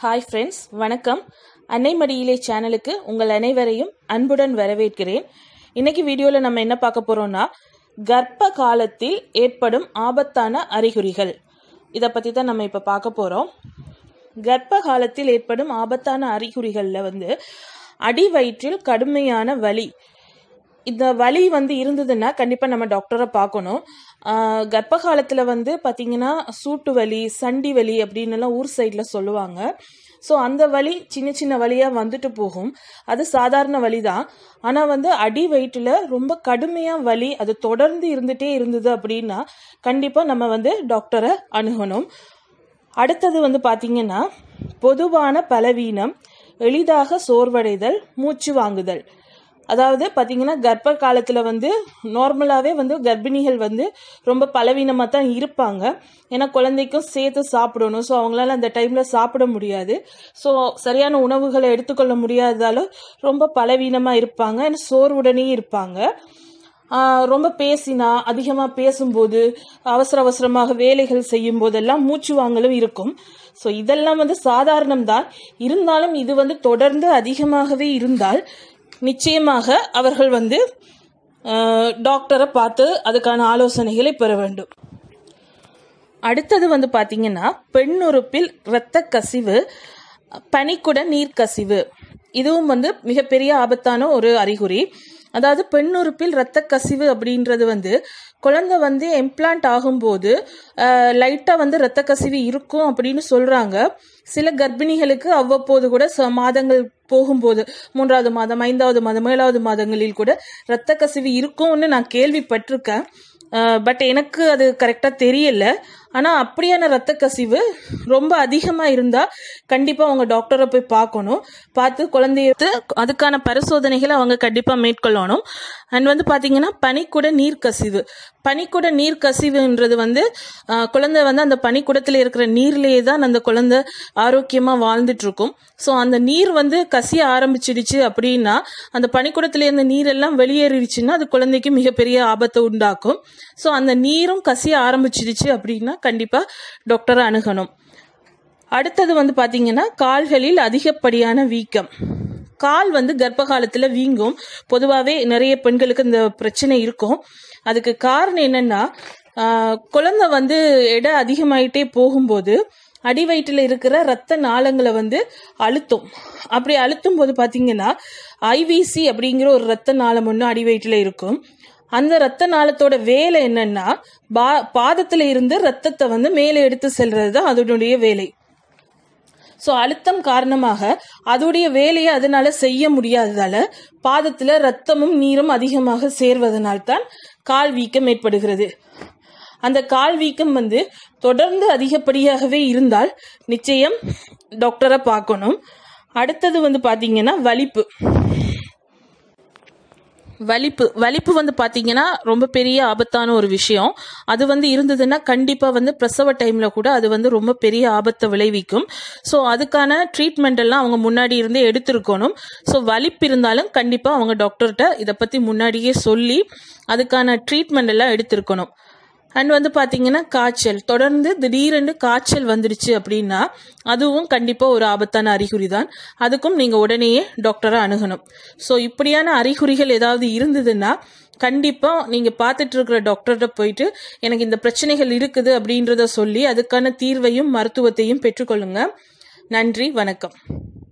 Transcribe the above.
hi friends வணக்கம் அன்னை மடியிலே சேனலுக்கு உங்கள் அனைவரையும் அன்புடன் வரவேற்கிறேன் இன்னைக்கு வீடியோவில் நம்ம என்ன பார்க்க போறோம்னா கர்ப்ப காலத்தில் ஏற்படும் ஆபத்தான அறிகுறிகள் இதை பற்றி தான் நம்ம இப்போ பார்க்க போகிறோம் கர்ப்ப காலத்தில் ஏற்படும் ஆபத்தான அறிகுறிகளில் வந்து அடி வயிற்றில் கடுமையான வலி இந்த வலி வந்து இருந்ததுன்னா கண்டிப்பாக நம்ம டாக்டரை பார்க்கணும் கர்ப்ப காலத்தில் வந்து பார்த்திங்கன்னா சூட்டு வலி சண்டி வலி அப்படின்னுலாம் ஊர் சைடில் சொல்லுவாங்க ஸோ அந்த வலி சின்ன சின்ன வழியாக வந்துட்டு போகும் அது சாதாரண வலி தான் ஆனால் வந்து அடி வயிற்றில் ரொம்ப கடுமையாக வலி அது தொடர்ந்து இருந்துகிட்டே இருந்தது அப்படின்னா கண்டிப்பாக நம்ம வந்து டாக்டரை அணுகணும் அடுத்தது வந்து பார்த்திங்கன்னா பொதுவான பலவீனம் எளிதாக சோர்வடைதல் மூச்சு வாங்குதல் அதாவது பார்த்திங்கன்னா கர்ப்ப காலத்தில் வந்து நார்மலாகவே வந்து கர்ப்பிணிகள் வந்து ரொம்ப பலவீனமாக தான் இருப்பாங்க ஏன்னா குழந்தைக்கும் சேர்த்து சாப்பிடணும் ஸோ அவங்களால அந்த டைமில் சாப்பிட முடியாது ஸோ சரியான உணவுகளை எடுத்துக்கொள்ள முடியாததாலும் ரொம்ப பலவீனமாக இருப்பாங்க ஏன்னா சோர்வுடனே இருப்பாங்க ரொம்ப பேசினா அதிகமாக பேசும்போது அவசர அவசரமாக வேலைகள் செய்யும் போதெல்லாம் மூச்சு வாங்கலும் இருக்கும் ஸோ இதெல்லாம் வந்து சாதாரணம்தான் இருந்தாலும் இது வந்து தொடர்ந்து அதிகமாகவே இருந்தால் நிச்சயமாக அவர்கள் வந்து டாக்டரை பார்த்து அதுக்கான ஆலோசனைகளை பெற வேண்டும் அடுத்தது வந்து பார்த்தீங்கன்னா பெண் உறுப்பில் இரத்த கசிவு பனிக்குட கசிவு இதுவும் வந்து மிகப்பெரிய ஆபத்தான ஒரு அறிகுறி அதாவது பெண் உறுப்பில் இரத்த கசிவு அப்படின்றது வந்து குழந்தை வந்து எம்ப்ளான்ட் ஆகும்போது லைட்டாக வந்து இரத்த கசிவு இருக்கும் அப்படின்னு சொல்கிறாங்க சில கர்ப்பிணிகளுக்கு அவ்வப்போது கூட மாதங்கள் போகும்போது மூன்றாவது மாதம் ஐந்தாவது மாதம் ஏழாவது மாதங்களில் கூட இரத்த கசிவு இருக்கும்னு நான் கேள்விப்பட்டிருக்கேன் பட் எனக்கு அது கரெக்டாக தெரியல ஆனால் அப்படியான ரத்த கசிவு ரொம்ப அதிகமாக இருந்தால் கண்டிப்பாக அவங்க டாக்டரை போய் பார்க்கணும் பார்த்து குழந்தைய அதுக்கான பரிசோதனைகளை அவங்க கண்டிப்பாக மேற்கொள்ளணும் அண்ட் வந்து பார்த்தீங்கன்னா பனிக்கூட நீர் கசிவு பனிக்கூட நீர் கசிவுன்றது வந்து குழந்தை வந்து அந்த பனிக்கூடத்தில் இருக்கிற நீர்லேயே தான் அந்த குழந்தை ஆரோக்கியமாக வாழ்ந்துட்டுருக்கும் ஸோ அந்த நீர் வந்து கசிய ஆரம்பிச்சிடுச்சு அப்படின்னா அந்த பனிக்கூடத்தில் இருந்த நீரெல்லாம் வெளியேறிடுச்சுன்னா அது குழந்தைக்கு மிகப்பெரிய ஆபத்தை உண்டாக்கும் ஸோ அந்த நீரும் கசிய ஆரம்பிச்சிடுச்சு அப்படின்னா கண்டிப்பாக டாக்டரை அணுகணும் அடுத்தது வந்து பார்த்தீங்கன்னா கால்களில் அதிகப்படியான வீக்கம் கால் வந்து கர்ப்ப காலத்தில் வீங்கும் பொதுவாகவே நிறைய பெண்களுக்கு இந்த பிரச்சனை இருக்கும் அதுக்கு காரணம் என்னன்னா குழந்தை வந்து எடை அதிகமாயிட்டே போகும்போது அடி வயிற்றில் இருக்கிற ரத்த நாளங்களை வந்து அழுத்தும் அப்படி அழுத்தும் போது பார்த்தீங்கன்னா ஐவிசி அப்படிங்கிற ஒரு ரத்த நாளம் ஒன்று அடி வயிற்றில் இருக்கும் அந்த ரத்த நாளத்தோட வேலை என்னன்னா பா பாதத்துல இருந்து ரத்தத்தை வந்து மேலே எடுத்து செல்றது தான் அதனுடைய வேலை ஸோ அழுத்தம் காரணமாக அதோடைய வேலையை அதனால செய்ய முடியாததால பாதத்துல ரத்தமும் நீரும் அதிகமாக சேர்வதனால்தான் தான் கால் வீக்கம் ஏற்படுகிறது அந்த கால் வீக்கம் வந்து தொடர்ந்து அதிகப்படியாகவே இருந்தால் நிச்சயம் டாக்டரை பார்க்கணும் அடுத்தது வந்து பார்த்தீங்கன்னா வலிப்பு வலிப்பு வலிப்பு வந்து பார்த்தீங்கன்னா ரொம்ப பெரிய ஆபத்தான ஒரு விஷயம் அது வந்து இருந்ததுன்னா கண்டிப்பாக வந்து பிரசவ டைமில் கூட அது வந்து ரொம்ப பெரிய ஆபத்தை விளைவிக்கும் ஸோ அதுக்கான ட்ரீட்மெண்ட் எல்லாம் அவங்க முன்னாடி இருந்தே எடுத்திருக்கணும் ஸோ வலிப்பு இருந்தாலும் கண்டிப்பாக அவங்க டாக்டர்கிட்ட இதை பற்றி முன்னாடியே சொல்லி அதுக்கான ட்ரீட்மெண்ட் எல்லாம் எடுத்திருக்கணும் அண்ட் வந்து பார்த்தீங்கன்னா காய்ச்சல் தொடர்ந்து திடீரென்று காய்ச்சல் வந்துடுச்சு அப்படின்னா அதுவும் கண்டிப்பாக ஒரு ஆபத்தான அறிகுறி தான் அதுக்கும் நீங்கள் உடனேயே டாக்டரை அணுகணும் ஸோ இப்படியான அறிகுறிகள் ஏதாவது இருந்ததுன்னா கண்டிப்பாக நீங்கள் பார்த்துட்டு இருக்கிற டாக்டர்கிட்ட போயிட்டு எனக்கு இந்த பிரச்சனைகள் இருக்குது அப்படின்றத சொல்லி அதுக்கான தீர்வையும் மருத்துவத்தையும் பெற்றுக்கொள்ளுங்க நன்றி வணக்கம்